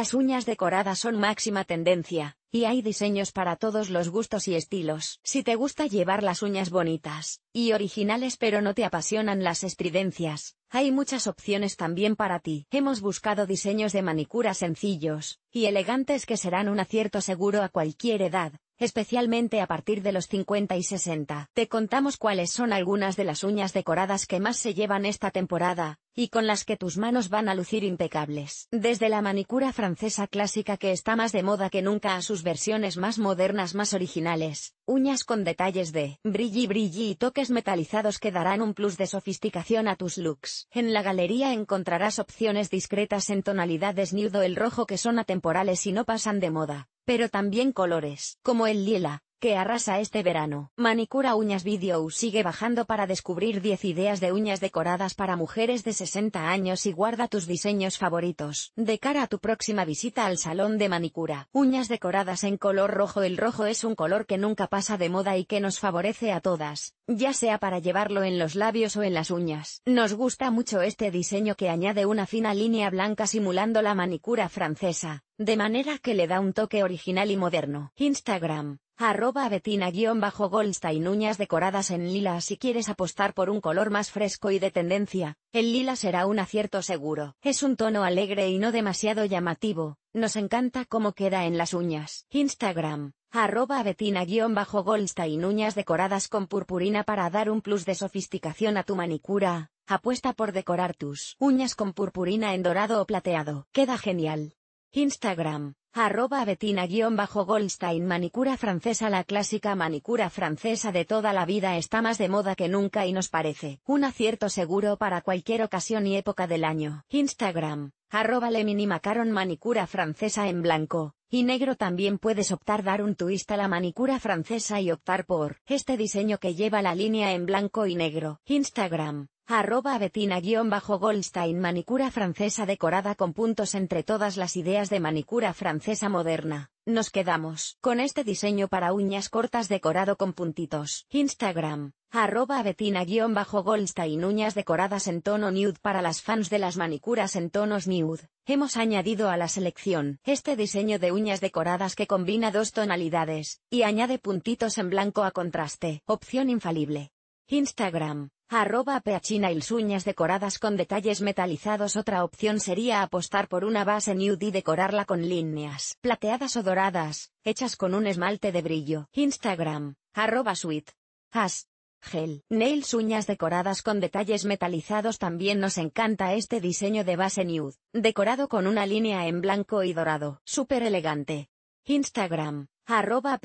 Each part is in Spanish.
Las uñas decoradas son máxima tendencia, y hay diseños para todos los gustos y estilos. Si te gusta llevar las uñas bonitas y originales pero no te apasionan las estridencias, hay muchas opciones también para ti. Hemos buscado diseños de manicura sencillos y elegantes que serán un acierto seguro a cualquier edad, especialmente a partir de los 50 y 60. Te contamos cuáles son algunas de las uñas decoradas que más se llevan esta temporada, y con las que tus manos van a lucir impecables. Desde la manicura francesa clásica que está más de moda que nunca a sus versiones más modernas más originales, uñas con detalles de brilli brilli y toques metalizados que darán un plus de sofisticación a tus looks. En la galería encontrarás opciones discretas en tonalidades nudo el rojo que son atemporales y no pasan de moda pero también colores, como el lila, que arrasa este verano. Manicura Uñas Video sigue bajando para descubrir 10 ideas de uñas decoradas para mujeres de 60 años y guarda tus diseños favoritos. De cara a tu próxima visita al salón de manicura, uñas decoradas en color rojo. El rojo es un color que nunca pasa de moda y que nos favorece a todas, ya sea para llevarlo en los labios o en las uñas. Nos gusta mucho este diseño que añade una fina línea blanca simulando la manicura francesa de manera que le da un toque original y moderno. Instagram, arroba betina-goldstein uñas decoradas en lila si quieres apostar por un color más fresco y de tendencia, el lila será un acierto seguro. Es un tono alegre y no demasiado llamativo, nos encanta cómo queda en las uñas. Instagram, arroba betina-goldstein uñas decoradas con purpurina para dar un plus de sofisticación a tu manicura, apuesta por decorar tus uñas con purpurina en dorado o plateado. Queda genial. Instagram, arroba Betina-Goldstein Manicura francesa La clásica manicura francesa de toda la vida está más de moda que nunca y nos parece un acierto seguro para cualquier ocasión y época del año. Instagram, arroba Lemini Macaron Manicura francesa en blanco. Y negro también puedes optar dar un twist a la manicura francesa y optar por este diseño que lleva la línea en blanco y negro. Instagram, Arroba Betina-Goldstein Manicura francesa decorada con puntos entre todas las ideas de manicura francesa moderna. Nos quedamos con este diseño para uñas cortas decorado con puntitos. Instagram. Arroba Betina-Goldstein uñas decoradas en tono nude para las fans de las manicuras en tonos nude. Hemos añadido a la selección este diseño de uñas decoradas que combina dos tonalidades y añade puntitos en blanco a contraste. Opción infalible. Instagram, Arroba peachina y uñas decoradas con detalles metalizados Otra opción sería apostar por una base nude y decorarla con líneas plateadas o doradas, hechas con un esmalte de brillo. Instagram, arroba sweet. As. Gel. Nails uñas decoradas con detalles metalizados También nos encanta este diseño de base nude, decorado con una línea en blanco y dorado. Súper elegante. Instagram, arroba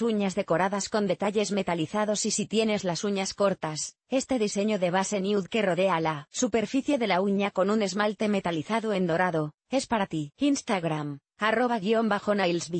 uñas decoradas con detalles metalizados y si tienes las uñas cortas, este diseño de base nude que rodea la superficie de la uña con un esmalte metalizado en dorado, es para ti. Instagram, arroba guión bajo Niles